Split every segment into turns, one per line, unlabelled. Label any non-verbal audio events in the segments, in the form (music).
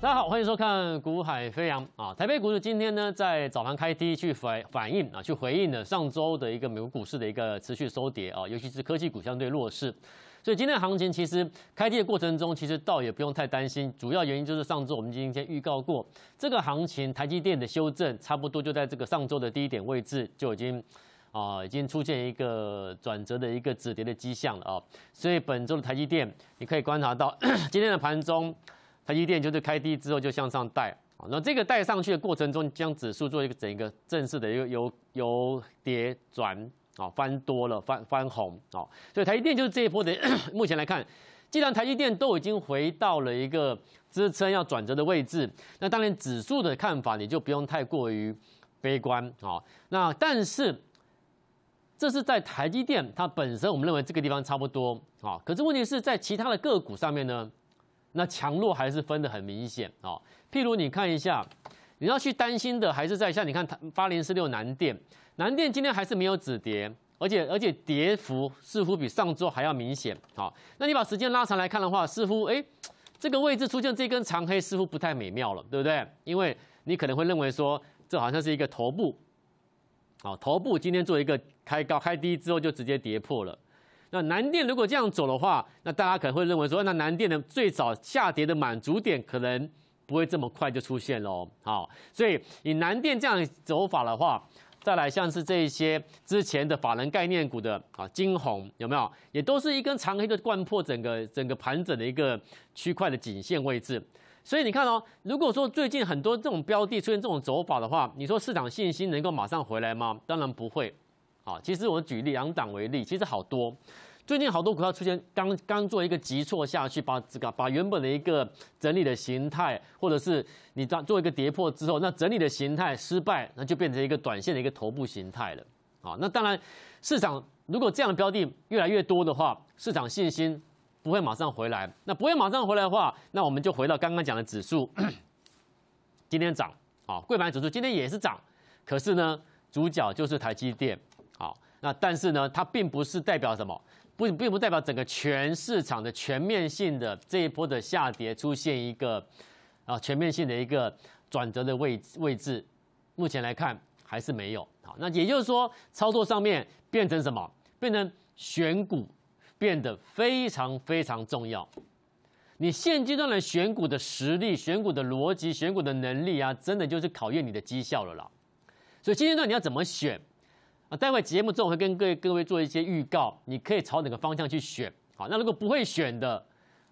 大家好，欢迎收看《股海飞扬》啊，台北股市今天呢在早盘开低去反反应啊，去回应了上周的一个美国股市的一个持续收跌啊，尤其是科技股相对弱势，所以今天行情其实开低的过程中，其实倒也不用太担心，主要原因就是上周我们今天预告过，这个行情台积电的修正差不多就在这个上周的低点位置就已经啊已经出现一个转折的一个止跌的迹象了啊，所以本周的台积电你可以观察到 (coughs) 今天的盘中。台积电就是开低之后就向上带啊，那这个带上去的过程中，将指数做一个整一个正式的一个由由跌转啊翻多了翻翻红啊，所以台积电就是这一波的。(clears throat) 目前来看，既然台积电都已经回到了一个支撑要转折的位置，那当然指数的看法你就不用太过于悲观啊。那但是这是在台积电它本身，我们认为这个地方差不多啊。可是问题是在其他的个股上面呢？那强弱还是分的很明显啊。譬如你看一下，你要去担心的还是在像你看它八零四六南电，南电今天还是没有止跌，而且而且跌幅似乎比上周还要明显。好，那你把时间拉长来看的话，似乎哎，这个位置出现这根长黑似乎不太美妙了，对不对？因为你可能会认为说，这好像是一个头部，啊，头部今天做一个开高开低之后就直接跌破了。那南电如果这样走的话，那大家可能会认为说，那南电的最早下跌的满足点可能不会这么快就出现喽。好，所以以南电这样走法的话，再来像是这些之前的法人概念股的啊，金红有没有，也都是一根长黑的贯破整个整个盘整的一个区块的颈线位置。所以你看哦，如果说最近很多这种标的出现这种走法的话，你说市场信心能够马上回来吗？当然不会。啊，其实我举例两档为例，其实好多，最近好多股票出现刚刚做一个急挫下去，把这个把原本的一个整理的形态，或者是你当做一个跌破之后，那整理的形态失败，那就变成一个短线的一个头部形态了。啊，那当然，市场如果这样的标的越来越多的话，市场信心不会马上回来。那不会马上回来的话，那我们就回到刚刚讲的指数，(clears throat) 今天涨啊，柜板指数今天也是涨，可是呢，主角就是台积电。好，那但是呢，它并不是代表什么，不，并不代表整个全市场的全面性的这一波的下跌出现一个啊全面性的一个转折的位位置。目前来看还是没有。好，那也就是说，操作上面变成什么？变成选股变得非常非常重要。你现阶段的选股的实力、选股的逻辑、选股的能力啊，真的就是考验你的绩效了啦。所以现阶段你要怎么选？啊，待会节目中会跟各位各位做一些预告，你可以朝哪个方向去选，好，那如果不会选的，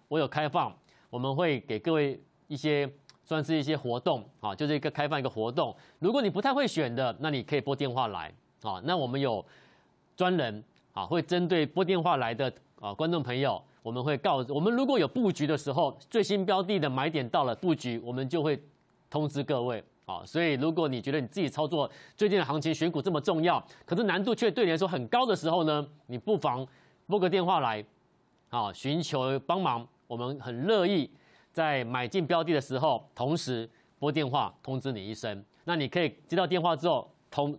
我有开放，我们会给各位一些算是一些活动，啊，就是一个开放一个活动。如果你不太会选的，那你可以拨电话来，啊，那我们有专人，啊，会针对拨电话来的啊观众朋友，我们会告我们如果有布局的时候，最新标的的买点到了布局，我们就会通知各位。啊，所以如果你觉得你自己操作最近的行情选股这么重要，可是难度却对来说很高的时候呢，你不妨拨个电话来，啊，寻求帮忙。我们很乐意在买进标的的时候，同时拨电话通知你一声。那你可以接到电话之后，同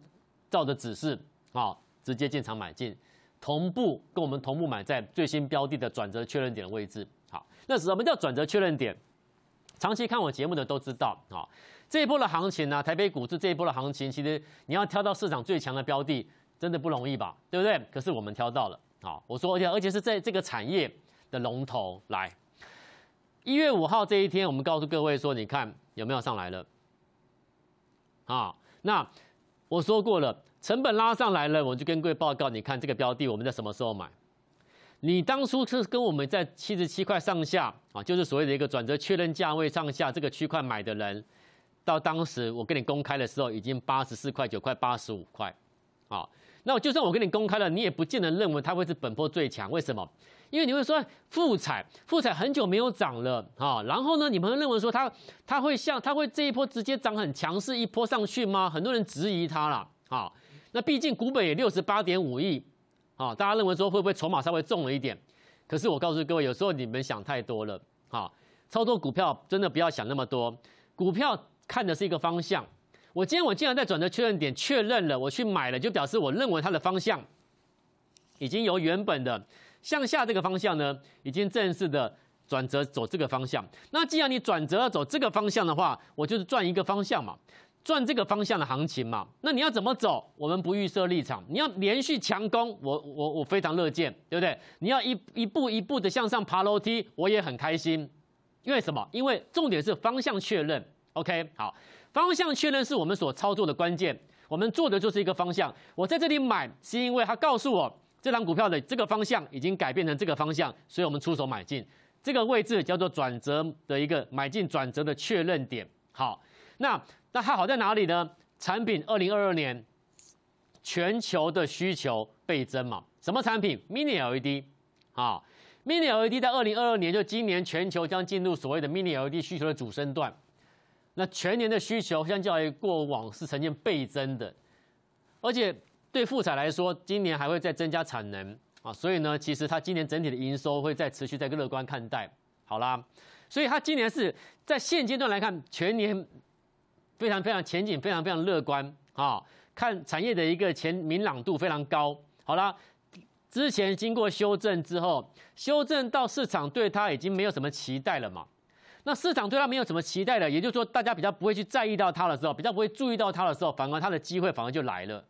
照着指示啊，直接进场买进，同步跟我们同步买在最新标的的转折确认点的位置。好，那什么叫转折确认点？长期看我节目的都知道啊。这一波的行情呢，台北股市这一波的行情，其实你要挑到市场最强的标的，真的不容易吧？对不对？可是我们挑到了，啊，我说而且而且是在这个产业的龙头来。一月五号这一天，我们告诉各位说，你看有没有上来了？啊，那我说过了，成本拉上来了，我就跟各位报告，你看这个标的我们在什么时候买？你当初是跟我们在七十七块上下啊，就是所谓的一个转折确认价位上下这个区块买的人。到当时我跟你公开的时候，已经八十四块、九块、八十五块，啊，那就算我跟你公开了，你也不见得认为它会是本波最强。为什么？因为你会说复彩，复彩很久没有涨了啊，然后呢，你们认为说它它会像它会这一波直接涨很强势一波上去吗？很多人质疑它了啊。那毕竟股本也六十八点五亿啊，大家认为说会不会筹码稍微重了一点？可是我告诉各位，有时候你们想太多了啊，操作股票真的不要想那么多，股票。看的是一个方向，我今天我既然在转折确认点确认了，我去买了，就表示我认为它的方向，已经由原本的向下这个方向呢，已经正式的转折走这个方向。那既然你转折走这个方向的话，我就是转一个方向嘛，转这个方向的行情嘛。那你要怎么走？我们不预设立场，你要连续强攻，我我我非常乐见，对不对？你要一一步一步的向上爬楼梯，我也很开心，因为什么？因为重点是方向确认。OK，好，方向确认是我们所操作的关键。我们做的就是一个方向。我在这里买，是因为它告诉我这张股票的这个方向已经改变成这个方向，所以我们出手买进。这个位置叫做转折的一个买进转折的确认点。好，那那它好在哪里呢？产品二零二二年全球的需求倍增嘛？什么产品？Mini LED，啊，Mini LED 在二零二二年就今年全球将进入所谓的 Mini LED 需求的主升段。那全年的需求相较于过往是呈现倍增的，而且对富彩来说，今年还会再增加产能啊，所以呢，其实它今年整体的营收会再持续在乐观看待，好啦，所以它今年是在现阶段来看全年非常非常前景非常非常乐观啊，看产业的一个前明朗度非常高，好啦，之前经过修正之后，修正到市场对它已经没有什么期待了嘛。那市场对他没有什么期待的，也就是说，大家比较不会去在意到它的时候，比较不会注意到它的时候，反而它的机会反而就来了。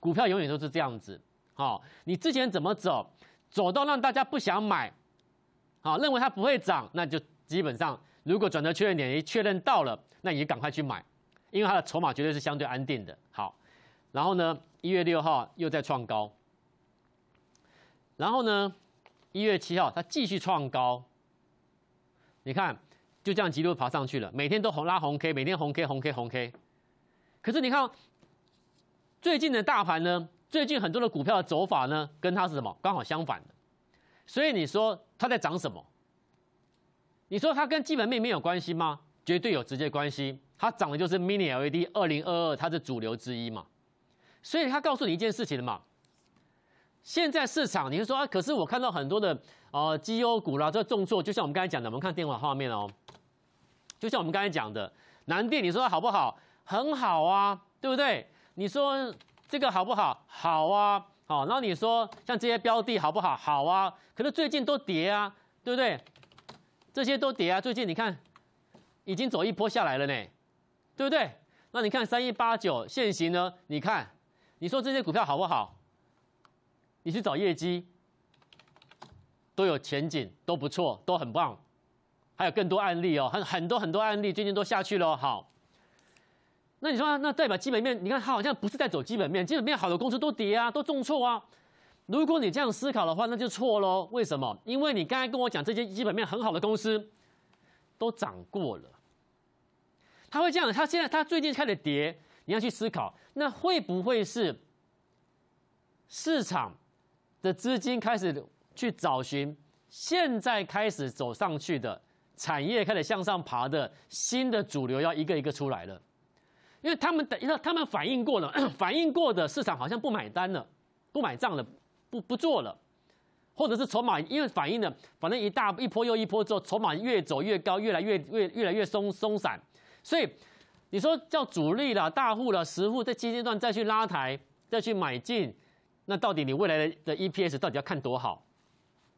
股票永远都是这样子，好，你之前怎么走，走到让大家不想买，好，认为它不会涨，那就基本上如果转折确认点一确认到了，那你就赶快去买，因为它的筹码绝对是相对安定的。好，然后呢，一月六号又在创高，然后呢，一月七号它继续创高，你看。就这样急溜爬上去了，每天都红拉红 K，每天红 K 红 K 红 K。可是你看最近的大盘呢，最近很多的股票的走法呢，跟它是什么？刚好相反的。所以你说它在涨什么？你说它跟基本面没有关系吗？绝对有直接关系。它涨的就是 Mini LED 二零二二，它是主流之一嘛。所以它告诉你一件事情嘛。现在市场你是说啊，可是我看到很多的呃绩优股啦，这个重挫就像我们刚才讲的，我们看电话画面哦。就像我们刚才讲的，南电你说好不好？很好啊，对不对？你说这个好不好？好啊，好。然后你说像这些标的好不好？好啊。可是最近都跌啊，对不对？这些都跌啊。最近你看已经走一波下来了呢，对不对？那你看三一八九现行呢？你看，你说这些股票好不好？你去找业绩，都有前景，都不错，都很棒。还有更多案例哦，很很多很多案例，最近都下去了。好，那你说，那代表基本面？你看，它好像不是在走基本面，基本面好的公司都跌啊，都重挫啊。如果你这样思考的话，那就错喽。为什么？因为你刚才跟我讲这些基本面很好的公司，都涨过了。他会这样，他现在他最近开始跌，你要去思考，那会不会是市场的资金开始去找寻现在开始走上去的？产业开始向上爬的新的主流要一个一个出来了，因为他们等一下，他们反映过了，(clears throat) 反映过的市场好像不买单了，不买账了，不不做了，或者是筹码因为反映的反正一大一波又一波之后，筹码越走越高，越来越越越来越松松散，所以你说叫主力了大户了实户在现阶段再去拉抬再去买进，那到底你未来的的 EPS 到底要看多好？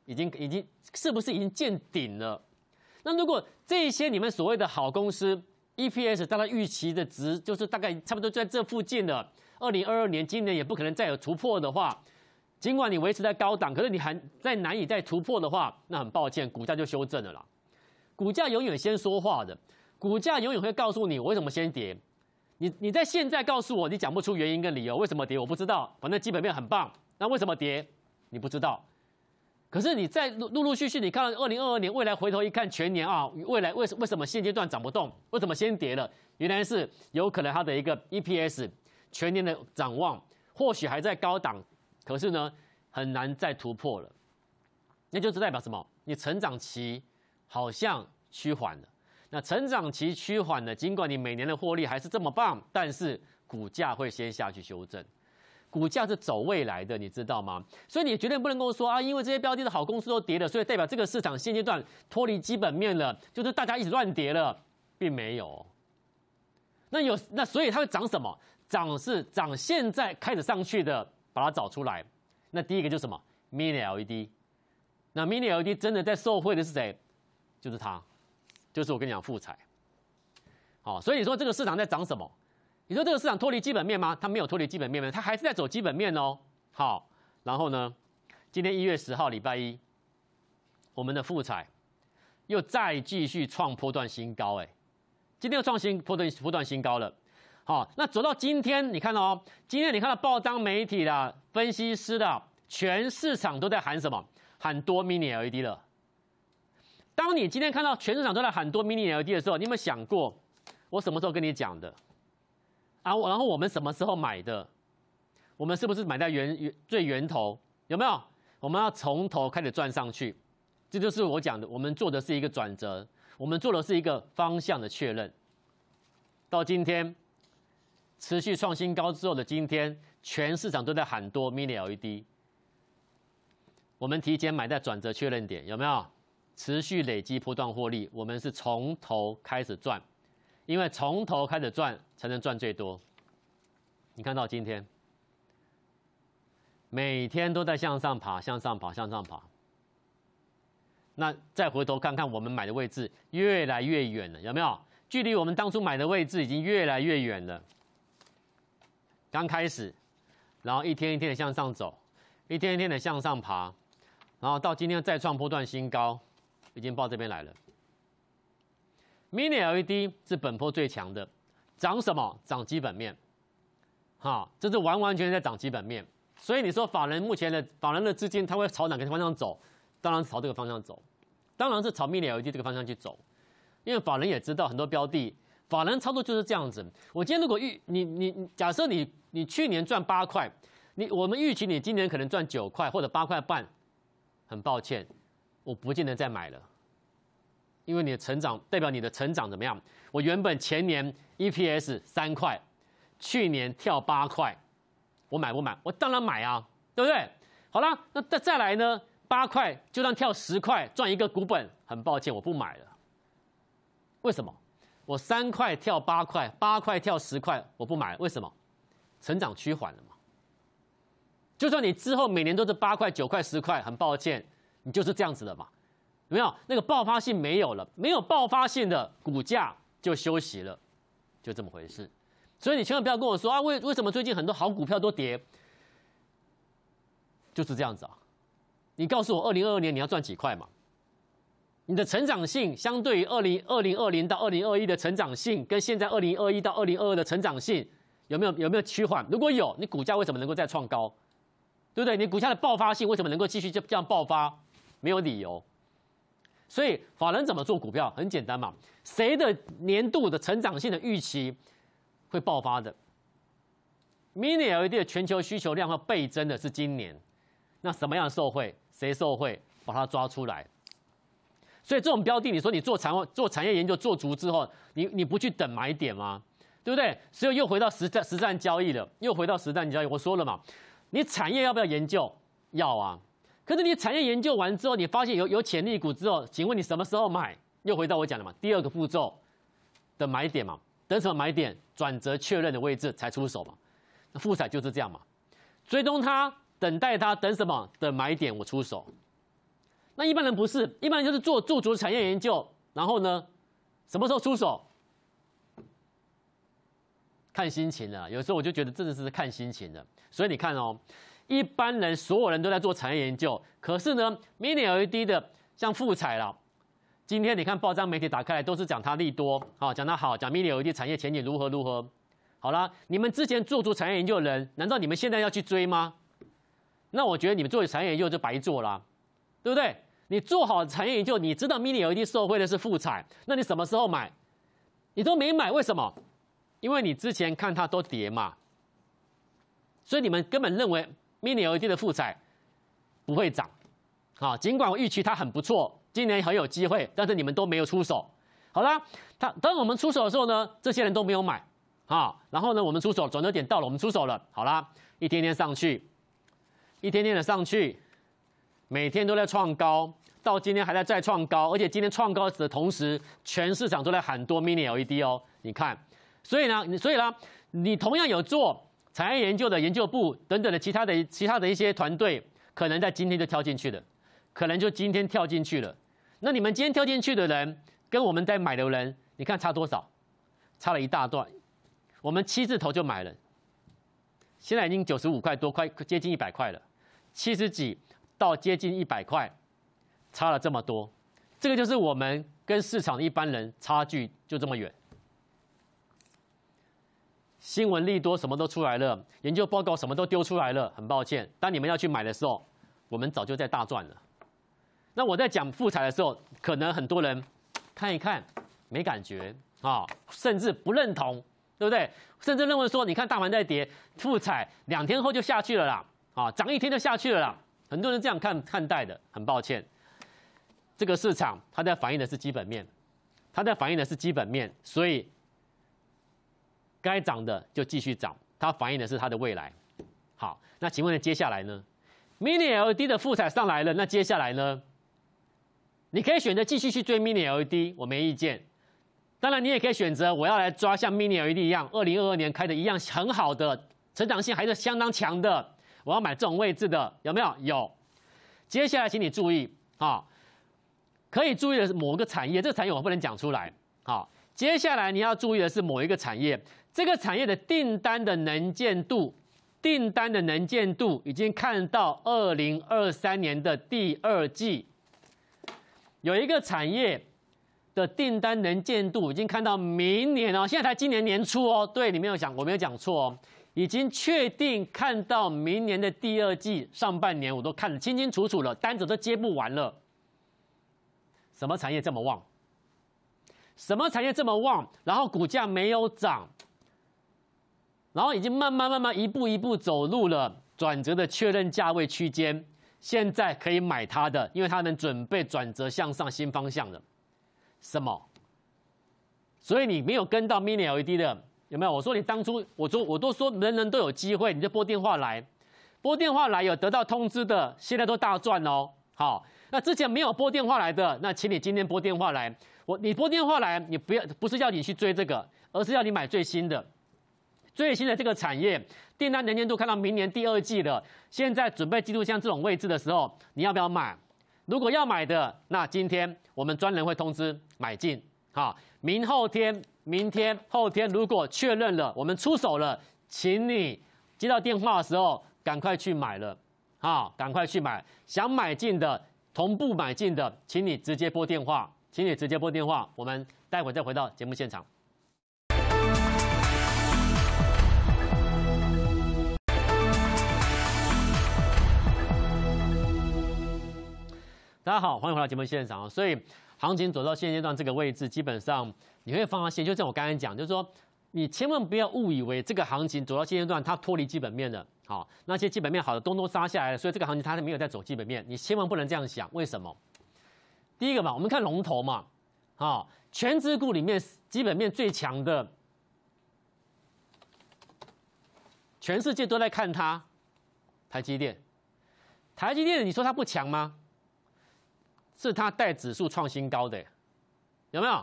已经已经是不是已经见顶了？那如果这些你们所谓的好公司 EPS 大概预期的值，就是大概差不多在这附近的，二零二二年今年也不可能再有突破的话，尽管你维持在高档，可是你还在难以再突破的话，那很抱歉，股价就修正了啦。股价永远先说话的，股价永远会告诉你我为什么先跌。你你在现在告诉我你讲不出原因跟理由为什么跌，我不知道，反正基本面很棒，那为什么跌，你不知道。可是你在陆陆陆续续，你看二零二二年未来回头一看全年啊，未来为为什么现阶段涨不动？为什么先跌了？原来是有可能它的一个 EPS 全年的展望或许还在高档，可是呢很难再突破了。那就是代表什么？你成长期好像趋缓了。那成长期趋缓了，尽管你每年的获利还是这么棒，但是股价会先下去修正。股价是走未来的，你知道吗？所以你绝对不能够说啊，因为这些标的的好公司都跌了，所以代表这个市场现阶段脱离基本面了，就是大家一起乱跌了，并没有。那有那所以它会涨什么？涨是涨现在开始上去的，把它找出来。那第一个就是什么？Mini LED。那 Mini LED 真的在受惠的是谁？就是它，就是我跟你讲富彩。好，所以你说这个市场在涨什么？你说这个市场脱离基本面吗？它没有脱离基本面，它还是在走基本面哦。好，然后呢？今天一月十号礼拜一，我们的富彩又再继续创波段新高。哎，今天又创新波段波段新高了。好，那走到今天，你看到哦，今天你看到报章媒体的分析师的，全市场都在喊什么？喊多 mini LED 了。当你今天看到全市场都在喊多 mini LED 的时候，你有没有想过我什么时候跟你讲的？啊，然后我们什么时候买的？我们是不是买在源源最源头？有没有？我们要从头开始转上去，这就是我讲的，我们做的是一个转折，我们做的是一个方向的确认。到今天，持续创新高之后的今天，全市场都在喊多 Mini LED。我们提前买在转折确认点，有没有？持续累积不断获利，我们是从头开始赚。因为从头开始赚，才能赚最多。你看到今天，每天都在向上爬，向上爬，向上爬。那再回头看看我们买的位置，越来越远了，有没有？距离我们当初买的位置已经越来越远了。刚开始，然后一天一天的向上走，一天一天的向上爬，然后到今天再创波段新高，已经报这边来了。mini LED 是本波最强的，涨什么？涨基本面，哈，这是完完全全在涨基本面。所以你说法人目前的法人的资金，他会朝哪个方向走？当然是朝这个方向走，当然是朝 mini LED 这个方向去走。因为法人也知道很多标的，法人操作就是这样子。我今天如果预你你假设你你去年赚八块，你我们预期你今年可能赚九块或者八块半，很抱歉，我不见得再买了。因为你的成长代表你的成长怎么样？我原本前年 EPS 三块，去年跳八块，我买不买？我当然买啊，对不对？好了，那再再来呢？八块就算跳十块赚一个股本，很抱歉我不买了。为什么？我三块跳八块，八块跳十块我不买，为什么？成长趋缓了嘛？就算你之后每年都是八块、九块、十块，很抱歉，你就是这样子的嘛。没有那个爆发性没有了，没有爆发性的股价就休息了，就这么回事。所以你千万不要跟我说啊，为为什么最近很多好股票都跌？就是这样子啊。你告诉我，二零二二年你要赚几块嘛？你的成长性相对于二零二零二零到二零二一的成长性，跟现在二零二一到二零二二的成长性有没有有没有趋缓？如果有，你股价为什么能够再创高？对不对？你股价的爆发性为什么能够继续这样爆发？没有理由。所以法人怎么做股票？很简单嘛，谁的年度的成长性的预期会爆发的？Mini LED 的全球需求量要倍增的是今年，那什么样的受贿？谁受贿？把它抓出来。所以这种标的，你说你做产做产业研究做足之后，你你不去等买点吗？对不对？所以又回到实战实战交易了，又回到实战交易。我说了嘛，你产业要不要研究？要啊。可是你产业研究完之后，你发现有有潜力股之后，请问你什么时候买？又回到我讲的嘛，第二个步骤的买点嘛，等什么买点转折确认的位置才出手嘛。那复彩就是这样嘛，追踪它，等待它，等什么的买点我出手。那一般人不是，一般人就是做驻足产业研究，然后呢，什么时候出手看心情的，有时候我就觉得真的是看心情的。所以你看哦。一般人，所有人都在做产业研究，可是呢，mini LED 的像富彩了。今天你看报章媒体打开来，都是讲它利多，好讲它好，讲 mini LED 产业前景如何如何。好了，你们之前做足产业研究的人，难道你们现在要去追吗？那我觉得你们做产业研究就白做了，对不对？你做好产业研究，你知道 mini LED 受惠的是富彩，那你什么时候买？你都没买，为什么？因为你之前看它都跌嘛，所以你们根本认为。Mini LED 的负载不会涨，好，尽管我预期它很不错，今年很有机会，但是你们都没有出手。好啦，它当我们出手的时候呢，这些人都没有买，哈，然后呢，我们出手，转折点到了，我们出手了，好啦，一天天上去，一天天的上去，每天都在创高，到今天还在再创高，而且今天创高的同时，全市场都在喊多 Mini LED 哦，你看，所以呢，所以呢，你同样有做。产业研究的研究部等等的其他的其他的一些团队，可能在今天就跳进去了，可能就今天跳进去了。那你们今天跳进去的人，跟我们在买的人，你看差多少？差了一大段。我们七字头就买了，现在已经九十五块多，快接近一百块了。七十几到接近一百块，差了这么多。这个就是我们跟市场一般人差距就这么远。新闻利多什么都出来了，研究报告什么都丢出来了。很抱歉，当你们要去买的时候，我们早就在大赚了。那我在讲复彩的时候，可能很多人看一看没感觉啊，甚至不认同，对不对？甚至认为说，你看大盘在跌，复彩两天后就下去了啦，啊，涨一天就下去了啦。很多人这样看看待的，很抱歉，这个市场它在反映的是基本面，它在反映的是基本面，所以。该涨的就继续涨，它反映的是它的未来。好，那请问接下来呢？Mini LED 的复彩上来了，那接下来呢？你可以选择继续去追 Mini LED，我没意见。当然，你也可以选择我要来抓像 Mini LED 一样，二零二二年开的一样很好的成长性，还是相当强的。我要买这种位置的，有没有？有。接下来，请你注意啊，可以注意的是某个产业，这个产业我不能讲出来。好，接下来你要注意的是某一个产业。这个产业的订单的能见度，订单的能见度已经看到二零二三年的第二季，有一个产业的订单能见度已经看到明年哦。现在才今年年初哦，对，你没有讲，我没有讲错哦，已经确定看到明年的第二季上半年，我都看得清清楚楚了，单子都接不完了。什么产业这么旺？什么产业这么旺？然后股价没有涨？然后已经慢慢慢慢一步一步走路了，转折的确认价位区间，现在可以买它的，因为它能准备转折向上新方向了。什么？所以你没有跟到 mini LED 的有没有？我说你当初，我说我都说人人都有机会，你就拨电话来，拨电话来有得到通知的，现在都大赚哦。好，那之前没有拨电话来的，那请你今天拨电话来。我你拨电话来，你不要不是要你去追这个，而是要你买最新的。最新的这个产业订单年年都看到明年第二季了，现在准备进入像这种位置的时候，你要不要买？如果要买的，那今天我们专人会通知买进，好，明后天、明天、后天如果确认了，我们出手了，请你接到电话的时候赶快去买了，好，赶快去买。想买进的，同步买进的，请你直接拨电话，请你直接拨电话，我们待会再回到节目现场。大家好，欢迎回到节目现场啊！所以行情走到现阶段这个位置，基本上你会发现，就像我刚刚讲，就是说你千万不要误以为这个行情走到现阶段它脱离基本面的。好，那些基本面好的东东杀下来了，所以这个行情它是没有在走基本面。你千万不能这样想，为什么？第一个嘛，我们看龙头嘛，好，全资股里面基本面最强的，全世界都在看它，台积电，台积电，你说它不强吗？是它带指数创新高的，有没有？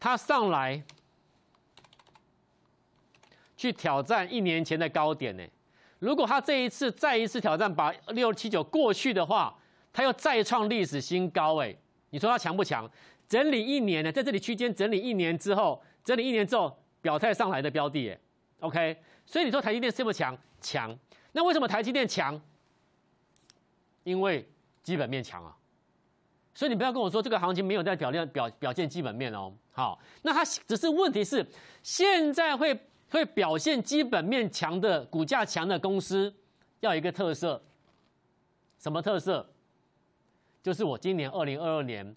它上来去挑战一年前的高点呢？如果它这一次再一次挑战，把六七九过去的话，它又再创历史新高哎！你说它强不强？整理一年呢，在这里区间整理一年之后，整理一年之后表态上来的标的哎，OK。所以你说台积电是不强？强。那为什么台积电强？因为基本面强啊，所以你不要跟我说这个行情没有在表现表表现基本面哦。好，那它只是问题是，现在会会表现基本面强的股价强的公司，要一个特色，什么特色？就是我今年二零二二年，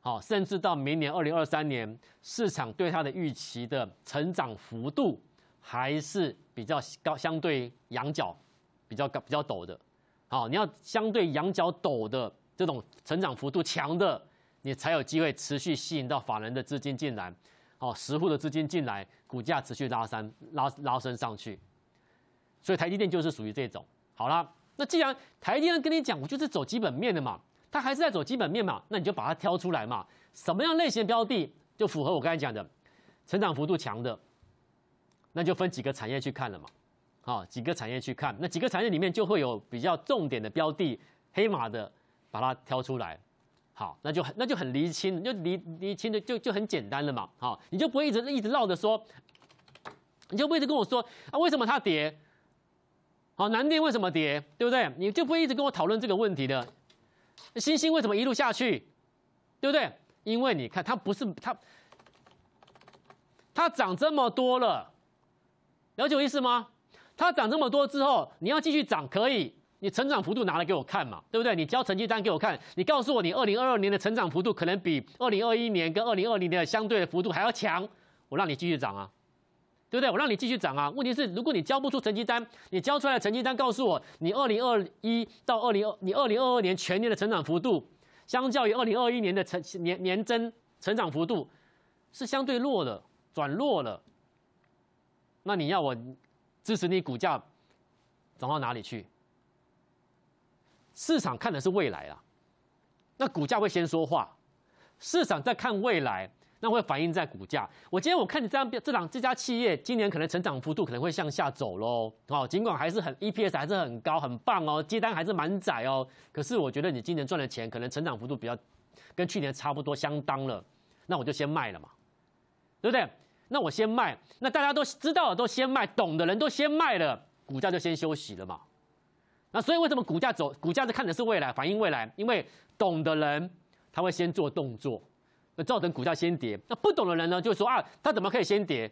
好，甚至到明年二零二三年，市场对它的预期的成长幅度还是比较高，相对羊角比较高、比较陡的。哦，你要相对羊角陡的这种成长幅度强的，你才有机会持续吸引到法人的资金进来，哦，实户的资金进来，股价持续拉山拉拉升上去。所以台积电就是属于这种。好啦，那既然台积电跟你讲我就是走基本面的嘛，它还是在走基本面嘛，那你就把它挑出来嘛，什么样类型的标的就符合我刚才讲的成长幅度强的，那就分几个产业去看了嘛。哦、几个产业去看，那几个产业里面就会有比较重点的标的，黑马的，把它挑出来。好，那就很那就很厘清，就厘厘清的就就很简单了嘛。好，你就不会一直一直绕着说，你就不会一直跟我说啊，为什么它跌？好，南电为什么跌？对不对？你就不会一直跟我讨论这个问题的。星星为什么一路下去？对不对？因为你看它不是它，它涨这么多了，了解我意思吗？它涨这么多之后，你要继续涨可以，你成长幅度拿来给我看嘛，对不对？你交成绩单给我看，你告诉我你二零二二年的成长幅度可能比二零二一年跟二零二零的相对的幅度还要强，我让你继续涨啊，对不对？我让你继续涨啊。问题是，如果你交不出成绩单，你交出来的成绩单告诉我，你二零二一到二零，你二零二二年全年的成长幅度，相较于二零二一年的成年年增成长幅度，是相对弱的，转弱了，那你要我？支持你股价涨到哪里去？市场看的是未来啦，那股价会先说话，市场在看未来，那会反映在股价。我今天我看你这样，这档这家企业今年可能成长幅度可能会向下走喽。好，尽管还是很 E P S 还是很高，很棒哦，接单还是蛮窄哦。可是我觉得你今年赚的钱可能成长幅度比较跟去年差不多相当了，那我就先卖了嘛，对不对？那我先卖，那大家都知道的都先卖，懂的人都先卖了，股价就先休息了嘛。那所以为什么股价走，股价是看的是未来，反映未来，因为懂的人他会先做动作，那造成股价先跌。那不懂的人呢，就说啊，他怎么可以先跌？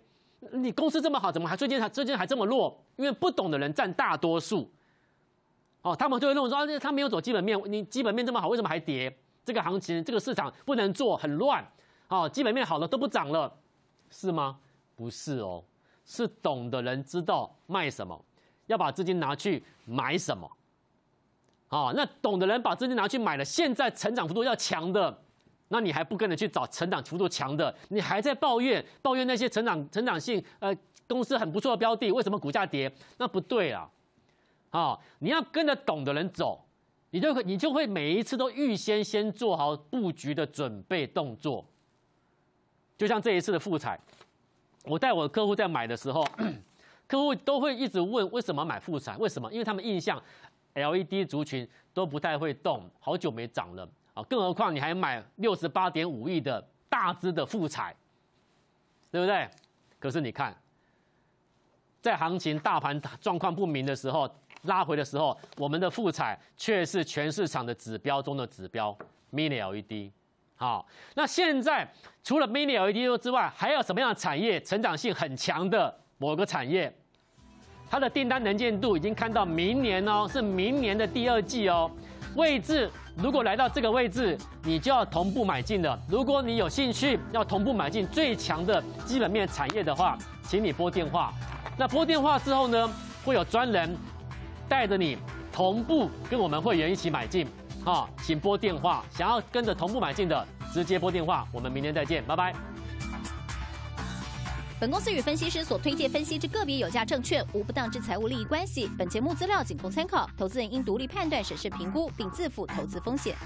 你公司这么好，怎么还最近还最近还这么弱？因为不懂的人占大多数，哦，他们就会认为说他没有走基本面，你基本面这么好，为什么还跌？这个行情，这个市场不能做，很乱哦，基本面好了都不涨了。是吗？不是哦，是懂的人知道卖什么，要把资金拿去买什么。啊，那懂的人把资金拿去买了，现在成长幅度要强的，那你还不跟着去找成长幅度强的？你还在抱怨抱怨那些成长成长性呃公司很不错的标的为什么股价跌？那不对啊！啊，你要跟着懂的人走，你就会你就会每一次都预先先做好布局的准备动作。就像这一次的复彩，我带我客户在买的时候，客户都会一直问为什么买复彩？为什么？因为他们印象 LED 族群都不太会动，好久没涨了啊，更何况你还买六十八点五亿的大支的复彩，对不对？可是你看，在行情大盘状况不明的时候，拉回的时候，我们的复彩却是全市场的指标中的指标，Mini LED。好，那现在除了 Mini LEDO 之外，还有什么样产业成长性很强的某个产业？它的订单能见度已经看到明年哦，是明年的第二季哦。位置如果来到这个位置，你就要同步买进了。如果你有兴趣要同步买进最强的基本面产业的话，请你拨电话。那拨电话之后呢，会有专人带着你同步跟我们会员一起买进。啊，请拨电话。想要跟着同步买进的，直接拨电话。我们明天再见，拜拜。本公司与分析师所推荐分析之个别有价证券，无不当之财务利益关系。本节目资料仅供参考，投资人应独立判断、审视、评估，并自负投资风险。